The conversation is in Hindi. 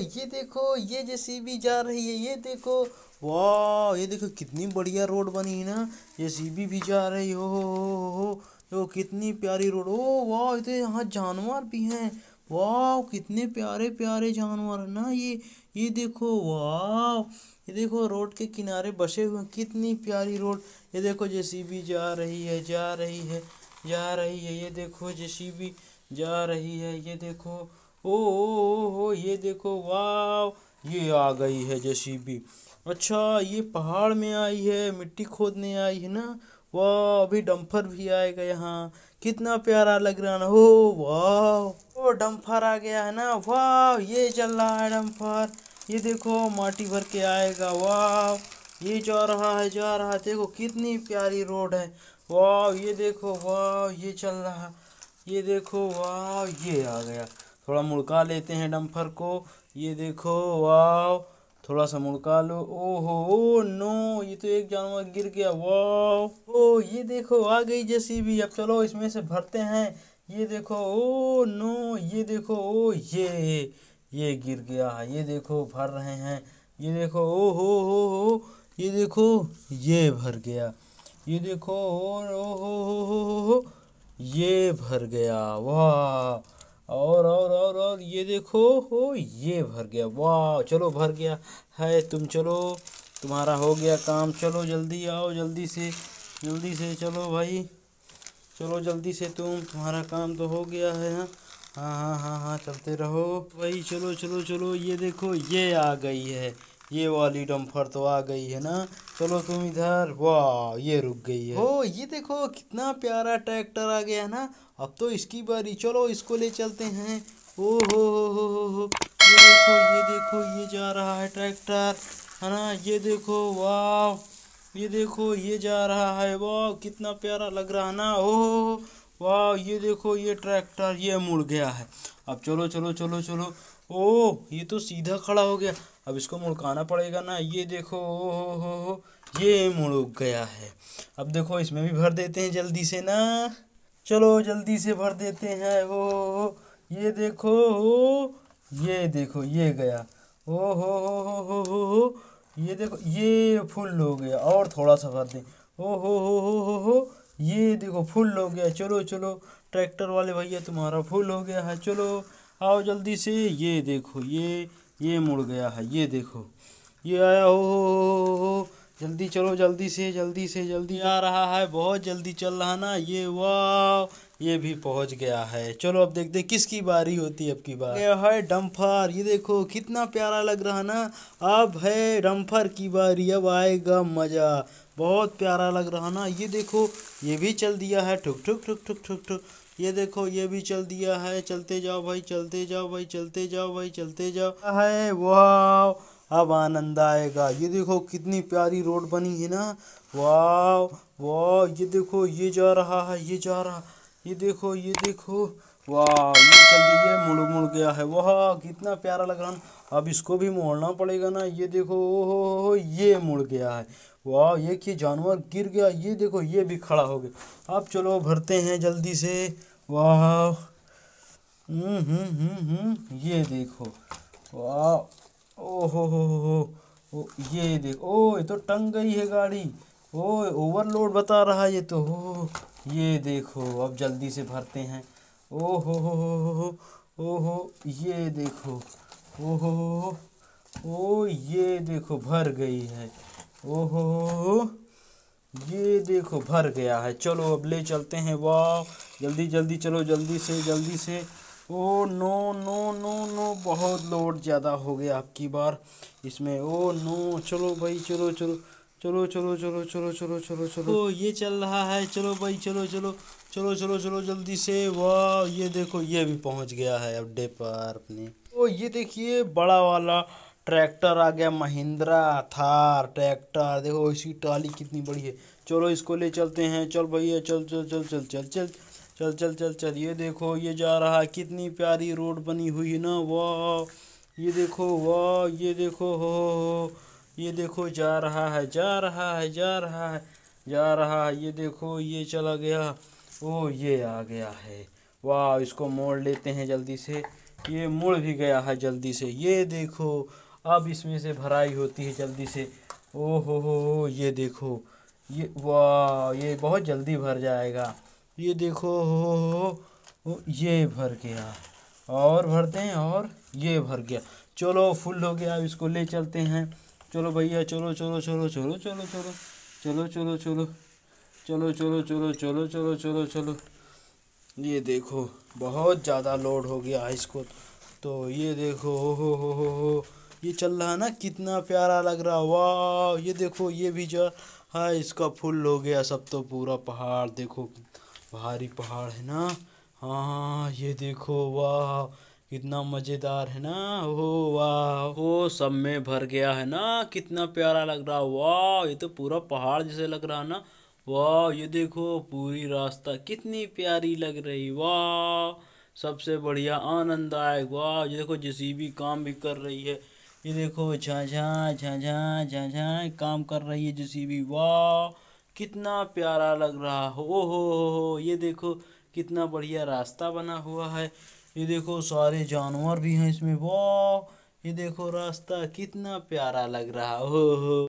ये देखो ये जेसीबी जा रही है ये देखो वाह ये देखो कितनी बढ़िया रोड बनी है ना जेसीबी भी जा रही हो हो हो हो देखो तो कितनी प्यारी रोड ओ वाह इधर यहाँ जानवर भी हैं वाह कितने प्यारे प्यारे जानवर है ना ये ये देखो वाह ये देखो रोड के किनारे बसे हुए कितनी प्यारी रोड ये देखो जेसीबी जा रही है जा रही है जा रही है ये देखो जेसीबी जा रही है ये देखो ओ ओ हो ये देखो वाह ये आ गई है जेसीबी अच्छा ये पहाड़ में आई है मिट्टी खोदने आई है ना वाह अभी डम्फर भी आएगा यहाँ कितना प्यारा लग रहा ना हो वाह ओ डम्फर आ गया है ना वाह ये चल रहा है डम्फर ये देखो माटी भर के आएगा वाह ये जा रहा है जा रहा है देखो कितनी प्यारी रोड है वाह ये देखो वाह ये चल रहा ये देखो वाह ये आ गया थोड़ा मुड़का लेते हैं डम्फर को ये देखो वाह थोड़ा सा मुड़का लो ओहो ओ नो ये तो एक जानवर गिर गया वाह ओ ये देखो आ गई जैसी भी अब चलो इसमें से भरते हैं ये देखो ओ नो ये देखो ओ ये ये गिर गया है ये देखो भर रहे हैं ये देखो ओ हो हो हो ये देखो ये भर गया ये देखो ओ हो हो हो हो ये भर गया वाह और और और और ये देखो हो ये भर गया वाह चलो भर गया है तुम चलो तुम्हारा हो गया काम चलो जल्दी आओ जल्दी से जल्दी से चलो भाई चलो जल्दी से तुम तुम्हारा काम तो हो गया है हाँ हाँ हाँ हाँ हाँ चलते रहो भाई चलो चलो चलो ये देखो ये आ गई है ये वाली डम्फर तो आ गई है ना चलो तुम इधर वाह ये रुक गई है ओ ये देखो कितना प्यारा ट्रैक्टर आ गया है ना अब तो इसकी बारी चलो इसको ले चलते हैं ओ हो हो हो हो हो ये देखो ये देखो ये जा रहा है ट्रैक्टर है ना ये देखो वाह ये देखो ये जा रहा है वाह कितना प्यारा लग रहा है ना ओ वाह ये देखो ये ट्रैक्टर ये मुड़ गया है अब चलो चलो चलो चलो ओ ये तो सीधा खड़ा हो गया अब इसको मुड़काना पड़ेगा ना ये देखो ओ हो हो हो ये मुड़ गया है अब देखो इसमें भी भर देते हैं जल्दी से ना चलो जल्दी से भर देते हैं ओ हो ये देखो हो ये देखो ये गया ओ हो हो हो हो हो हो ये देखो ये फुल हो गया और थोड़ा सा भर दें ओ हो हो हो हो ये देखो फुल हो गया चलो चलो ट्रैक्टर वाले भैया तुम्हारा फुल हो गया है चलो आओ जल्दी से ये देखो ये ये मुड़ गया है ये देखो ये आया हो, जल्दी चलो जल्दी से जल्दी से जल्दी आ रहा है बहुत जल्दी चल रहा ना ये वाह ये भी पहुंच गया है चलो अब देखते दे, किसकी बारी होती है अब की बार ये है डम्फर ये देखो कितना प्यारा लग रहा ना अब है डम्फर की बारी अब आएगा मज़ा बहुत प्यारा लग रहा ना ये देखो ये भी चल दिया है ठुक ठुक ठुक ठुक ठुक ठुक ये देखो ये भी चल दिया है चलते जाओ भाई चलते जाओ भाई चलते जाओ भाई चलते जाओ है वाह अब आनंद आएगा ये देखो कितनी प्यारी रोड बनी है ना वाह वाह ये देखो ये जा रहा है ये जा रहा ये देखो ये देखो वाह ये चल ये मुड़ मुड़ गया है वाह कितना प्यारा लग रहा अब इसको भी मोड़ना पड़ेगा ना ये देखो ओहो ये ये मुड़ गया है वाह ये कि जानवर गिर गया ये देखो ये भी खड़ा हो गया अब चलो भरते हैं जल्दी से वाह हम्म, हम्म, हम्म, ये देखो वाह ओहो हो हो ये देख ओ ये तो टंग गई है गाड़ी ओ ओवरलोड बता रहा है ये तो हो ये देखो अब जल्दी से भरते हैं ओ हो हो हो हो ओहो ये देखो ओहो ओ ये देखो भर गई है ओहो ये देखो भर गया है चलो अब ले चलते हैं वाह जल्दी जल्दी चलो जल्दी से जल्दी से oh no no no no बहुत लोड ज़्यादा हो गया आपकी बार इसमें ओ नो चलो भाई चलो चलो चलो चलो चलो चलो चलो चलो चलो ओ ये चल रहा है चलो भाई चलो चलो चलो चलो चलो जल्दी से वाह ये देखो ये भी पहुंच गया है अड्डे पर अपने ओ ये देखिए बड़ा वाला ट्रैक्टर आ गया महिंद्रा थार ट्रैक्टर देखो इसकी ट्राली कितनी बड़ी है चलो इसको ले चलते हैं चल भैया चल चल चल चल चल चल चल चल चल चल ये देखो ये जा रहा है कितनी प्यारी रोड बनी हुई है ना वाह ये देखो वाह ये देखो हो हो ये देखो जा रहा है जा रहा है जा रहा है जा रहा है ये देखो ये चला गया ओ ये आ गया है वाह इसको मोड़ लेते हैं जल्दी से ये मुड़ भी गया है जल्दी से ये देखो अब इसमें से भराई होती है जल्दी से ओ हो हो ये देखो ये वाह ये बहुत जल्दी भर जाएगा ये देखो हो हो, ये भर गया और भरते हैं और ये भर गया चलो फुल हो गया अब इसको ले चलते हैं चलो भैया चलो चलो चलो चलो चलो चलो चलो चलो चलो चलो चलो चलो चलो चलो चलो चलो ये देखो बहुत ज़्यादा लोड हो गया इसको तो ये देखो हो हो हो हो हो ये चल रहा है ना कितना प्यारा लग रहा वाह ये देखो ये भी जो है इसका फुल हो गया सब तो पूरा पहाड़ देखो भारी पहाड़ है ना हाँ ये देखो वाह कितना मज़ेदार है ना हो वाह ओ सब में भर गया है ना कितना प्यारा लग रहा वाह ये तो पूरा पहाड़ जैसे लग रहा है ना वाह ये देखो पूरी रास्ता कितनी प्यारी लग रही वाह सबसे बढ़िया आनंददायक वाह ये देखो जेसीबी काम भी कर रही है ये देखो झाझा झाझा झाझा काम कर रही है भी वाह कितना प्यारा लग रहा हो ओहो हो हो ये देखो कितना बढ़िया रास्ता बना हुआ है ये देखो सारे जानवर भी हैं इसमें वाह ये देखो रास्ता कितना प्यारा लग रहा हो हो